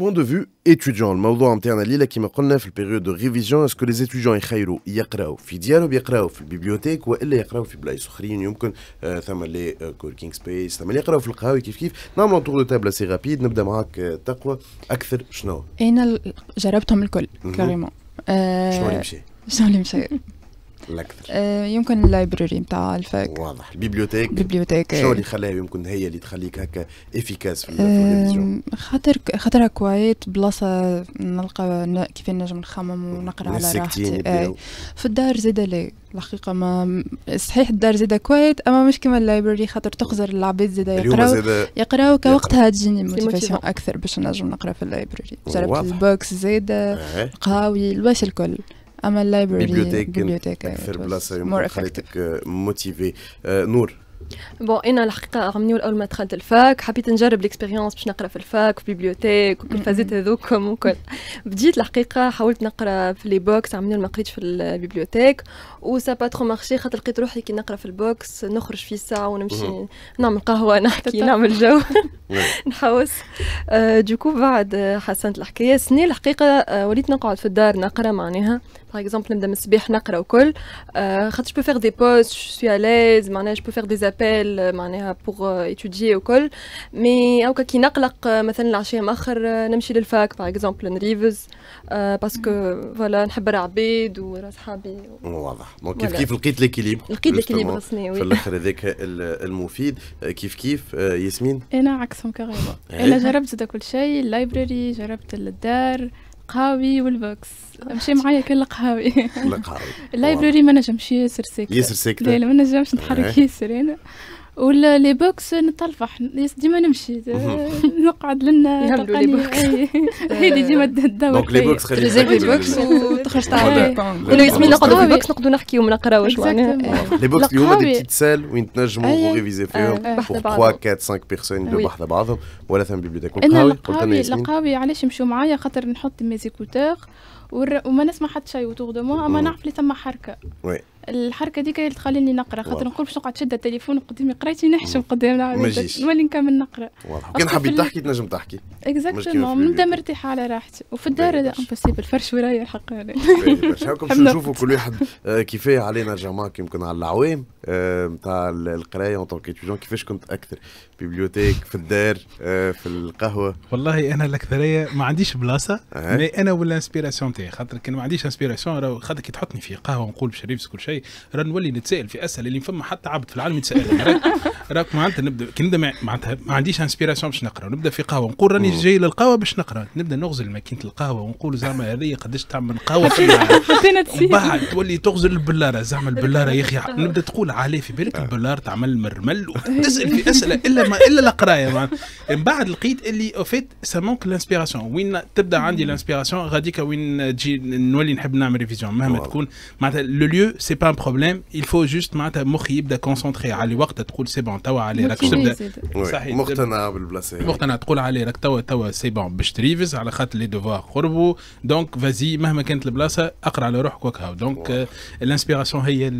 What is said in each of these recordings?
بوان دو فيو ايتيديون الموضوع نتاعنا الليله كيما قلنا في البيريود دو ريفيزيون اسكو لي زيتيديون يخيروا يقراو في ديارهم يقراو في البيبليوتيك والا يقراو في بلايص اخرين يمكن آه ثم لي آه كوركينغ سبيس ثم اللي يقراو في القهاوي كيف كيف نعملوا تور دو تابل سي رابيد نبدا معاك آه تقوى اكثر شنو؟ انا جربتهم الكل كاريمون شنو اللي مشي؟ شنو اللي مشي؟ الاكثر آه، يمكن اللايبراري نتاع الفاك واضح البيبليوتيك البيبليوتيك آه. شنو اللي خلاها يمكن هي اللي تخليك هكا افيكاس في خاطر خاطرها كويت بلاصه نلقى كيف نجم نخمم ونقرا على راحتي آه، في الدار زاده لا الحقيقه ما صحيح الدار زاده كويت اما مش كما اللايبراري خاطر تقزر العباد زاده يقراو يقراو كوقتها تجيني موتيفاسيون اكثر باش نجم نقرا في اللايبراري جربت البوكس زاده القهاوي الواش الكل اما اللايبرري بيبيوتيك بيبيوتيك اكثر بلاصه خليتك موتيفي آه، نور بون انا الحقيقه رغم من اول ما دخلت الفاك حبيت نجرب الاكسبيريونس باش نقرا في الفاك في بيبليوتيك وكل فازيت هذوك وكل بديت الحقيقه حاولت نقرا في لي بوكس عمني ما قريتش في البيبليوتيك وسا با ترو مارشي خاطر لقيت روحي كي نقرا في البوكس نخرج في ساعه ونمشي نعمل قهوه نحكي نعمل جو نحوس دوكو euh, بعد حسنت الحكايه سني الحقيقه آه، وليت نقعد في الدار نقرا معناها باغ اكزومبل نبدا من الصباح نقرا وكل euh، خاطر جو بو فيغ دي بوست جو سوي اليز معناها جو بو فيغ دي زابيل euh, معناها بوغ ايتوديي وكل مي اوكا كي نقلق مثلا العشيه مأخر euh, نمشي للفاك باغ اكزومبل نريفز باسكو فوالا نحب العبيد ورا صحابي واضح دونك كيف كيف لقيت ليكيليبر لقيت ليكيليبر في الاخر هذاك المفيد آه، كيف كيف آه، ياسمين انا عكسهم كغيره إيه؟ انا جربت كل شيء اللايبراري جربت الدار القهاوي والبوكس آه، مشي معايا كل القهاوي القهاوي اللايبراري ما نجمش ياسر ساكت ياسر ساكت لا ما نجمش نتحرك إيه. ياسر انا ولا لي بوكس نتلفح ديما نمشي نقعد لنا لي بوكس هذه ديما الدور دونك لي بوكس خلي لي بوكس وتخرج تعرف ولا ياسمين نقعدوا في بوكس نقعدوا نحكيو ما نقراوش معناها لي بوكس اللي هما دي بتيت سال وين تنجموا ريفيزي فيهم بور 3 4 5 بيرسون دو بحذا بعضهم ولا ثم بيبليوتيك القهاوي قلت لنا ياسمين القهاوي علاش يمشوا معايا خاطر نحط ميزيكوتور وما نسمع حتى شيء وتوغ دو اما نعرف اللي ثم حركه وي الحركه دي كانت تخليني نقرا خاطر نقول باش نقعد شد التليفون قدامي قرايتي نحشم قدام نولي نكمل نقرا واضح كان حبيت تحكي تنجم تحكي اكزاكتومون نبدا مرتاحه على راحتي وفي الدار هذا امبوسيبل فرش ورايا الحق انا هاكم باش نشوفوا كل واحد كيفاه علينا جماعه يمكن على العوام نتاع آه، القرايه اون توك كيفاش كنت اكثر بيبليوتيك في الدار آه، في القهوه والله انا الاكثريه ما عنديش بلاصه مي انا والانسبيراسيون تاعي خاطر كان ما عنديش انسبيراسيون خاطر كي تحطني في قهوه ونقول باش كل شيء شيء راه نولي نتسائل في اسئله اللي فما حتى عبد في العالم يتسائل يعني راك معناتها نبدا كي نبدا معناتها ما عنديش انسبيراسيون باش نقرا نبدا في قهوه نقول راني جاي للقهوه باش نقرا نبدا نغزل ماكينه القهوه ونقول زعما هذه قداش تعمل قهوه في بعد تولي تغزل البلاره زعما البلاره يا اخي نبدا تقول عليه في بالك البلار تعمل مرمل وتسال في اسئله الا ما الا القرايه من بعد لقيت اللي اوفيت سا مونك لانسبيراسيون وين تبدا عندي لانسبيراسيون غاديك وين تجي نولي نحب نعمل ريفيزيون مهما تكون معناتها لو ليو سي با با ان بروبليم الفو جوست معناتها مخي يبدا كونسونتري على الوقت تقول سي بون توا علي راك تبدا صحيح مقتنع بالبلاصه مقتنع تقول علي راك توا توا سي بون باش تريفز على خاطر لي دوفوار قربوا دونك فازي مهما كانت البلاصه اقرا على روحك وكا دونك الانسبيراسيون هي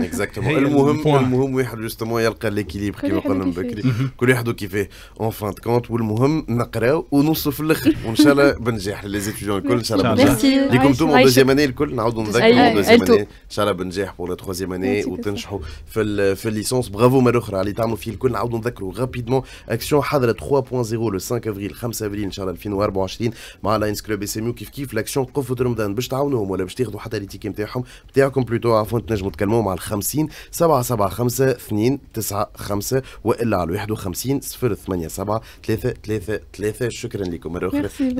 اكزاكتومون المهم المهم واحد جوستومون يلقى ليكيليبر كيما قلنا من بكري كل واحد كيفاه اون فان كونت والمهم نقراو ونوصلوا في الاخر وان شاء الله بنجاح لي الكل ان شاء الله بنجاح ليكم انتم دوزيام اني الكل نعاودوا نذكروا دوزيام اني ان شاء الله بنجاح تربح بور لا تخوازيام اني وتنجحوا في في الليسونس برافو مره اخرى اللي تعملوا فيه الكل نعاودوا نذكروا رابيدمون اكسيون حضره 3.0 لو 5 افريل 5 افريل ان شاء الله 2024 مع لاينز كلوب اس ام يو كيف كيف لاكسيون قفه رمضان باش تعاونوهم ولا باش تاخذوا حتى لي تيكي نتاعهم نتاعكم بلوتو عفوا تنجموا تكلموا مع ال 50 775 295 والا على 51 087 3 شكرا لكم مره اخرى